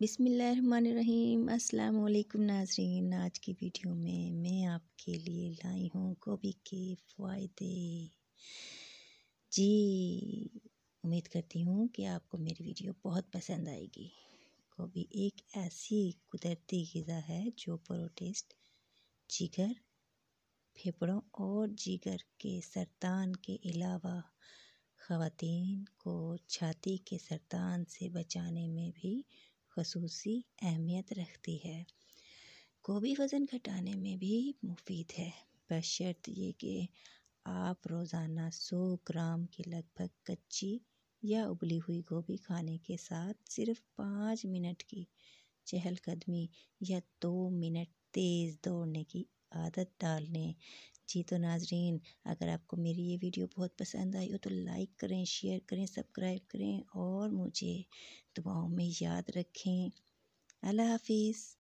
बिसमीम अल्लाम नाजरीन आज की वीडियो में मैं आपके लिए लाई हूँ गोभी के फ़ायदे जी उम्मीद करती हूँ कि आपको मेरी वीडियो बहुत पसंद आएगी गोभी एक ऐसी कुदरती गज़ा है जो प्रोटेस्ट जिगर फेफड़ों और जिगर के सरतान के अलावा ख़वातीन को छाती के सरतान से बचाने में भी खसूसी अहमियत रखती है गोभी वज़न घटाने में भी मुफीद है बशर्त ये कि आप रोज़ाना सौ ग्राम के लगभग कच्ची या उबली हुई गोभी खाने के साथ सिर्फ पाँच मिनट की चहलकदमी या दो मिनट तेज़ दौड़ने की आदत डालने जी तो नाजरीन अगर आपको मेरी ये वीडियो बहुत पसंद आई हो तो लाइक करें शेयर करें सब्सक्राइब करें और मुझे दुआओं में याद रखें अल्लाह हाफिज़